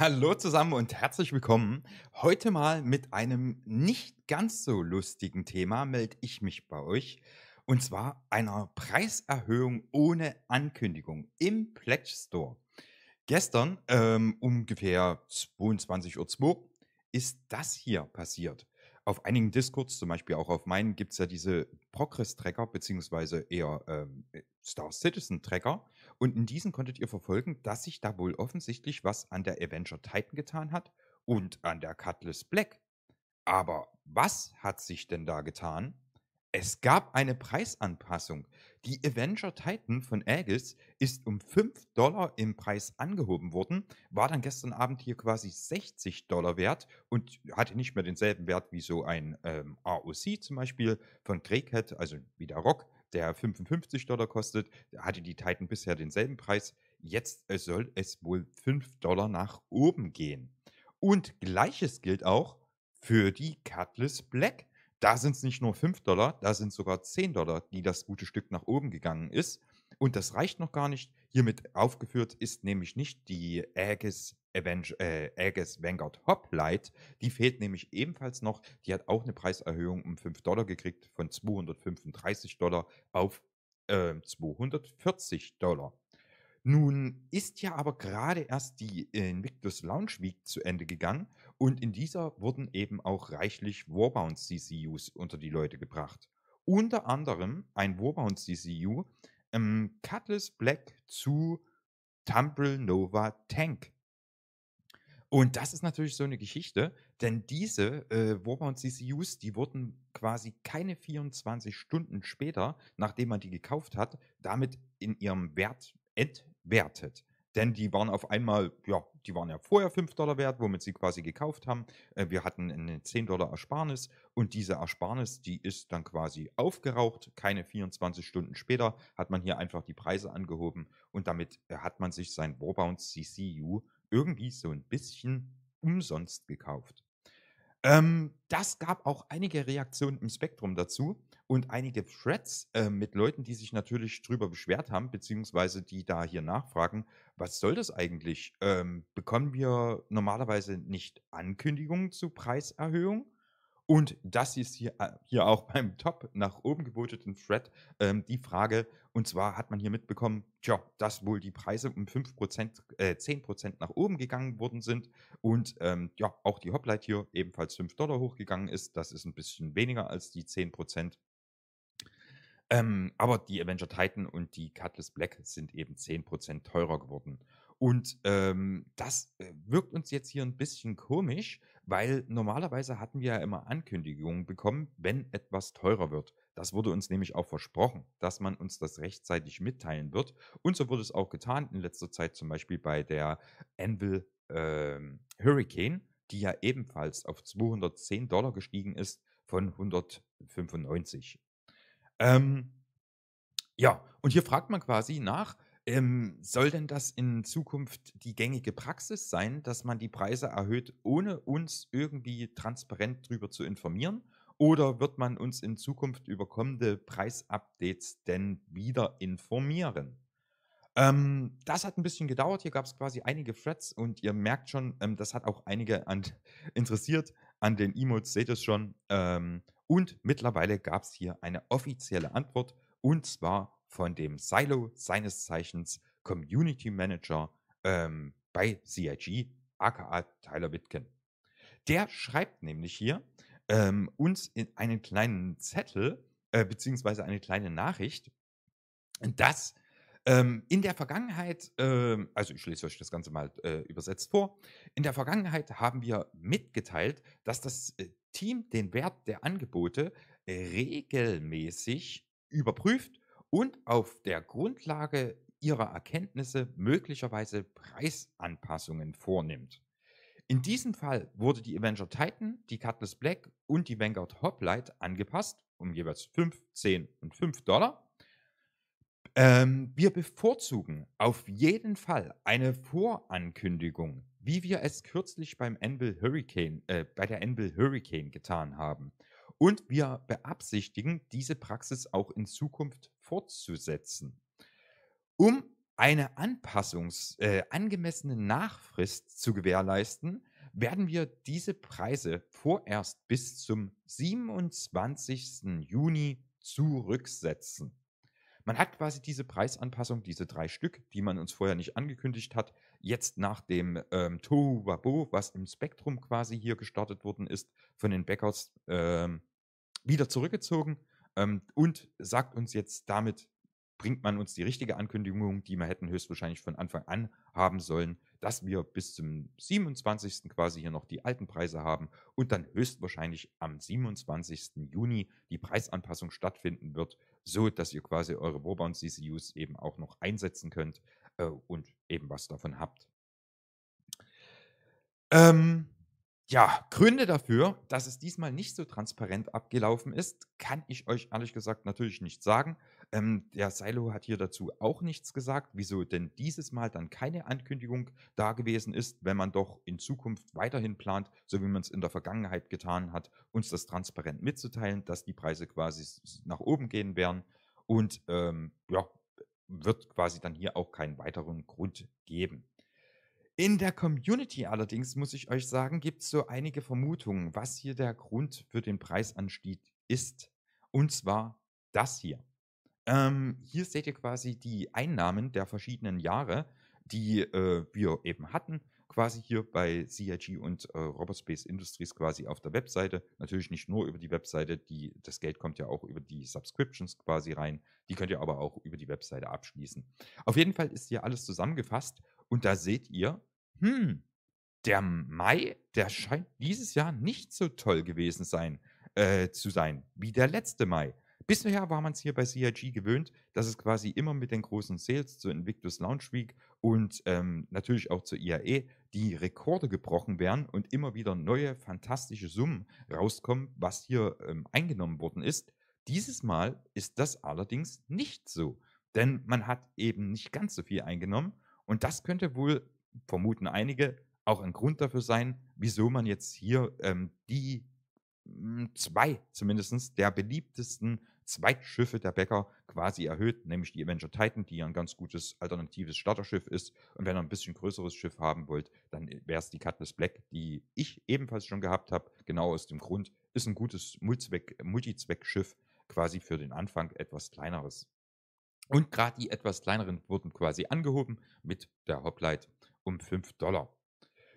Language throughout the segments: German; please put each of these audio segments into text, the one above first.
Hallo zusammen und herzlich willkommen. Heute mal mit einem nicht ganz so lustigen Thema melde ich mich bei euch. Und zwar einer Preiserhöhung ohne Ankündigung im Pledge Store. Gestern, ähm, ungefähr 22.02 Uhr, ist das hier passiert. Auf einigen Discords, zum Beispiel auch auf meinen, gibt es ja diese Progress-Tracker, beziehungsweise eher ähm, Star Citizen-Tracker und in diesen konntet ihr verfolgen, dass sich da wohl offensichtlich was an der Avenger Titan getan hat und an der Cutlass Black. Aber was hat sich denn da getan? Es gab eine Preisanpassung. Die Avenger Titan von Aegis ist um 5 Dollar im Preis angehoben worden, war dann gestern Abend hier quasi 60 Dollar wert und hatte nicht mehr denselben Wert wie so ein ähm, ROC zum Beispiel von Greycat, also wie der Rock, der 55 Dollar kostet, hatte die Titan bisher denselben Preis. Jetzt soll es wohl 5 Dollar nach oben gehen. Und gleiches gilt auch für die Cutlass Black. Da sind es nicht nur 5 Dollar, da sind sogar 10 Dollar, die das gute Stück nach oben gegangen ist. Und das reicht noch gar nicht. Hiermit aufgeführt ist nämlich nicht die Aegis Avenge, äh, Aegis Vanguard Hoplite. Die fehlt nämlich ebenfalls noch. Die hat auch eine Preiserhöhung um 5 Dollar gekriegt, von 235 Dollar auf äh, 240 Dollar. Nun ist ja aber gerade erst die Invictus Launch Week zu Ende gegangen und in dieser wurden eben auch reichlich Warbound CCUs unter die Leute gebracht. Unter anderem ein Warbound CCU, ähm, Cutlass Black zu Tumbril Nova Tank und das ist natürlich so eine Geschichte, denn diese äh, Whopper CCUs, die wurden quasi keine 24 Stunden später, nachdem man die gekauft hat, damit in ihrem Wert entwertet. Denn die waren auf einmal, ja, die waren ja vorher 5 Dollar wert, womit sie quasi gekauft haben. Äh, wir hatten eine 10 Dollar Ersparnis und diese Ersparnis, die ist dann quasi aufgeraucht. Keine 24 Stunden später hat man hier einfach die Preise angehoben und damit äh, hat man sich sein Warbound CCU irgendwie so ein bisschen umsonst gekauft. Ähm, das gab auch einige Reaktionen im Spektrum dazu und einige Threads äh, mit Leuten, die sich natürlich drüber beschwert haben, beziehungsweise die da hier nachfragen, was soll das eigentlich? Ähm, bekommen wir normalerweise nicht Ankündigungen zu Preiserhöhungen? Und das ist hier, äh, hier auch beim top nach oben geboteten Thread ähm, die Frage. Und zwar hat man hier mitbekommen, tja, dass wohl die Preise um 5%, äh, 10% nach oben gegangen worden sind. Und ähm, ja, auch die Hoplite hier ebenfalls 5 Dollar hochgegangen ist. Das ist ein bisschen weniger als die 10%. Ähm, aber die Avenger Titan und die Cutlass Black sind eben 10% teurer geworden. Und ähm, das äh, wirkt uns jetzt hier ein bisschen komisch, weil normalerweise hatten wir ja immer Ankündigungen bekommen, wenn etwas teurer wird. Das wurde uns nämlich auch versprochen, dass man uns das rechtzeitig mitteilen wird. Und so wurde es auch getan in letzter Zeit, zum Beispiel bei der Anvil äh, Hurricane, die ja ebenfalls auf 210 Dollar gestiegen ist von 195. Ähm, ja, und hier fragt man quasi nach, ähm, soll denn das in Zukunft die gängige Praxis sein, dass man die Preise erhöht, ohne uns irgendwie transparent darüber zu informieren? Oder wird man uns in Zukunft über kommende Preisupdates denn wieder informieren? Ähm, das hat ein bisschen gedauert. Hier gab es quasi einige Threads und ihr merkt schon, ähm, das hat auch einige an, interessiert. An den Emotes seht ihr es schon. Ähm, und mittlerweile gab es hier eine offizielle Antwort und zwar von dem Silo, seines Zeichens Community Manager ähm, bei CIG, aka Tyler Witkin. Der schreibt nämlich hier ähm, uns in einen kleinen Zettel, äh, beziehungsweise eine kleine Nachricht, dass ähm, in der Vergangenheit, äh, also ich lese euch das Ganze mal äh, übersetzt vor, in der Vergangenheit haben wir mitgeteilt, dass das äh, Team den Wert der Angebote regelmäßig überprüft und auf der Grundlage ihrer Erkenntnisse möglicherweise Preisanpassungen vornimmt. In diesem Fall wurde die Avenger Titan, die Cutlass Black und die Vanguard Hoplite angepasst, um jeweils 5, 10 und 5 Dollar. Ähm, wir bevorzugen auf jeden Fall eine Vorankündigung, wie wir es kürzlich beim Anvil Hurricane, äh, bei der Anvil Hurricane getan haben und wir beabsichtigen, diese Praxis auch in Zukunft fortzusetzen. Um eine Anpassungs-, äh, angemessene Nachfrist zu gewährleisten, werden wir diese Preise vorerst bis zum 27. Juni zurücksetzen. Man hat quasi diese Preisanpassung, diese drei Stück, die man uns vorher nicht angekündigt hat, jetzt nach dem ähm, Wabo, was im Spektrum quasi hier gestartet worden ist, von den Bäckers ähm, wieder zurückgezogen ähm, und sagt uns jetzt damit, bringt man uns die richtige Ankündigung, die wir hätten höchstwahrscheinlich von Anfang an haben sollen, dass wir bis zum 27. quasi hier noch die alten Preise haben und dann höchstwahrscheinlich am 27. Juni die Preisanpassung stattfinden wird, so dass ihr quasi eure Warbound CCUs eben auch noch einsetzen könnt äh, und eben was davon habt. Ähm, ja, Gründe dafür, dass es diesmal nicht so transparent abgelaufen ist, kann ich euch ehrlich gesagt natürlich nicht sagen. Ähm, der Silo hat hier dazu auch nichts gesagt, wieso denn dieses Mal dann keine Ankündigung da gewesen ist, wenn man doch in Zukunft weiterhin plant, so wie man es in der Vergangenheit getan hat, uns das transparent mitzuteilen, dass die Preise quasi nach oben gehen werden. Und ähm, ja, wird quasi dann hier auch keinen weiteren Grund geben. In der Community allerdings, muss ich euch sagen, gibt es so einige Vermutungen, was hier der Grund für den Preisanstieg ist. Und zwar das hier. Ähm, hier seht ihr quasi die Einnahmen der verschiedenen Jahre, die äh, wir eben hatten quasi hier bei CIG und äh, Roberspace Industries quasi auf der Webseite. Natürlich nicht nur über die Webseite, die, das Geld kommt ja auch über die Subscriptions quasi rein. Die könnt ihr aber auch über die Webseite abschließen. Auf jeden Fall ist hier alles zusammengefasst und da seht ihr, hm, der Mai, der scheint dieses Jahr nicht so toll gewesen sein, äh, zu sein wie der letzte Mai. Bisher war man es hier bei CIG gewöhnt, dass es quasi immer mit den großen Sales zu Invictus Launch Week und ähm, natürlich auch zur IAE die Rekorde gebrochen werden und immer wieder neue fantastische Summen rauskommen, was hier ähm, eingenommen worden ist. Dieses Mal ist das allerdings nicht so, denn man hat eben nicht ganz so viel eingenommen und das könnte wohl vermuten einige, auch ein Grund dafür sein, wieso man jetzt hier ähm, die hm, zwei zumindest der beliebtesten Zweitschiffe der Bäcker quasi erhöht, nämlich die Avenger Titan, die ja ein ganz gutes alternatives Starterschiff ist. Und wenn ihr ein bisschen größeres Schiff haben wollt, dann wäre es die Cutlass Black, die ich ebenfalls schon gehabt habe. Genau aus dem Grund ist ein gutes Multizweckschiff quasi für den Anfang etwas kleineres. Und gerade die etwas kleineren wurden quasi angehoben mit der Hoplite um 5 Dollar.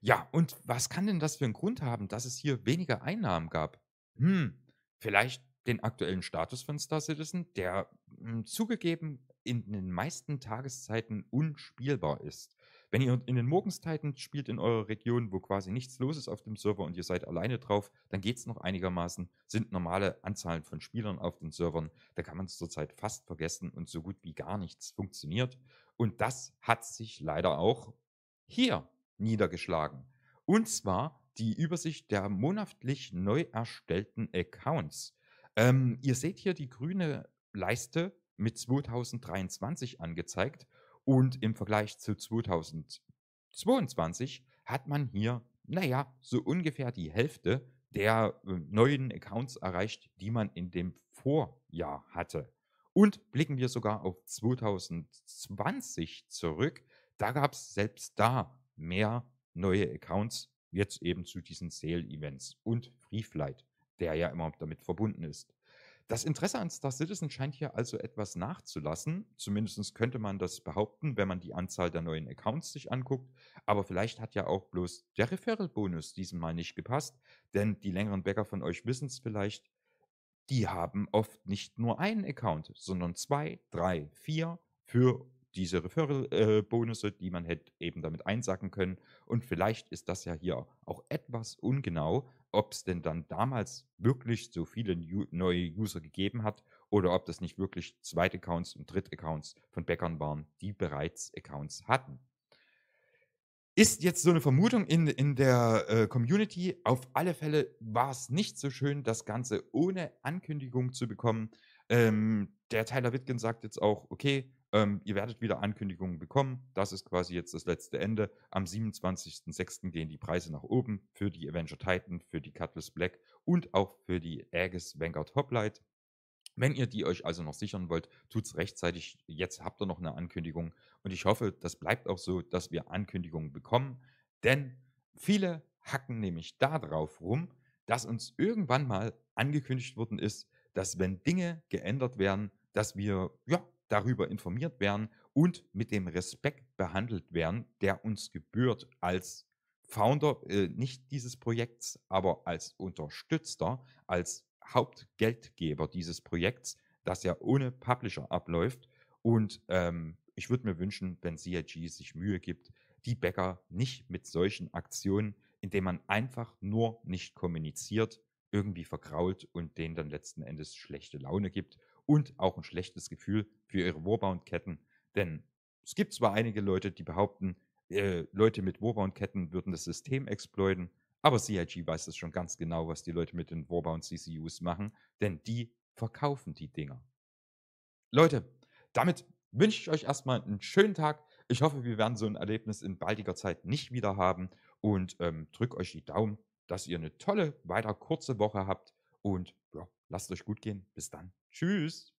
Ja, und was kann denn das für einen Grund haben, dass es hier weniger Einnahmen gab? Hm, vielleicht den aktuellen Status von Star Citizen, der mh, hm, zugegeben in den meisten Tageszeiten unspielbar ist. Wenn ihr in den Morgenszeiten spielt in eurer Region, wo quasi nichts los ist auf dem Server und ihr seid alleine drauf, dann geht es noch einigermaßen. Sind normale Anzahlen von Spielern auf den Servern, da kann man es zurzeit fast vergessen und so gut wie gar nichts funktioniert. Und das hat sich leider auch hier niedergeschlagen. Und zwar die Übersicht der monatlich neu erstellten Accounts. Ähm, ihr seht hier die grüne Leiste mit 2023 angezeigt und im Vergleich zu 2022 hat man hier, naja, so ungefähr die Hälfte der äh, neuen Accounts erreicht, die man in dem Vorjahr hatte. Und blicken wir sogar auf 2020 zurück, da gab es selbst da mehr neue Accounts, jetzt eben zu diesen Sale-Events und Free Flight, der ja immer damit verbunden ist. Das Interesse an Star Citizen scheint hier also etwas nachzulassen. Zumindest könnte man das behaupten, wenn man die Anzahl der neuen Accounts sich anguckt. Aber vielleicht hat ja auch bloß der Referral-Bonus Mal nicht gepasst, denn die längeren Bäcker von euch wissen es vielleicht. Die haben oft nicht nur einen Account, sondern zwei, drei, vier für diese Referral-Bonusse, äh, die man hätte eben damit einsacken können. Und vielleicht ist das ja hier auch etwas ungenau, ob es denn dann damals wirklich so viele neue User gegeben hat oder ob das nicht wirklich Zweit-Accounts und Dritt-Accounts von Bäckern waren, die bereits Accounts hatten. Ist jetzt so eine Vermutung in, in der äh, Community. Auf alle Fälle war es nicht so schön, das Ganze ohne Ankündigung zu bekommen. Ähm, der Tyler Wittgen sagt jetzt auch, okay, ähm, ihr werdet wieder Ankündigungen bekommen. Das ist quasi jetzt das letzte Ende. Am 27.06. gehen die Preise nach oben für die Avenger Titan, für die Cutlass Black und auch für die Aegis Vanguard Hoplite. Wenn ihr die euch also noch sichern wollt, tut es rechtzeitig. Jetzt habt ihr noch eine Ankündigung und ich hoffe, das bleibt auch so, dass wir Ankündigungen bekommen, denn viele hacken nämlich darauf rum, dass uns irgendwann mal angekündigt worden ist, dass wenn Dinge geändert werden, dass wir ja darüber informiert werden und mit dem Respekt behandelt werden, der uns gebührt als Founder, äh, nicht dieses Projekts, aber als Unterstützter, als Hauptgeldgeber dieses Projekts, das ja ohne Publisher abläuft. Und ähm, ich würde mir wünschen, wenn CIG sich Mühe gibt, die Bäcker nicht mit solchen Aktionen, indem man einfach nur nicht kommuniziert, irgendwie verkrault und denen dann letzten Endes schlechte Laune gibt und auch ein schlechtes Gefühl für ihre Warbound-Ketten. Denn es gibt zwar einige Leute, die behaupten, äh, Leute mit Warbound-Ketten würden das System exploiten, aber CIG weiß das schon ganz genau, was die Leute mit den Warbound-CCUs machen, denn die verkaufen die Dinger. Leute, damit wünsche ich euch erstmal einen schönen Tag. Ich hoffe, wir werden so ein Erlebnis in baldiger Zeit nicht wieder haben und ähm, drückt euch die Daumen, dass ihr eine tolle, weiter kurze Woche habt. Und ja, lasst euch gut gehen. Bis dann. Tschüss.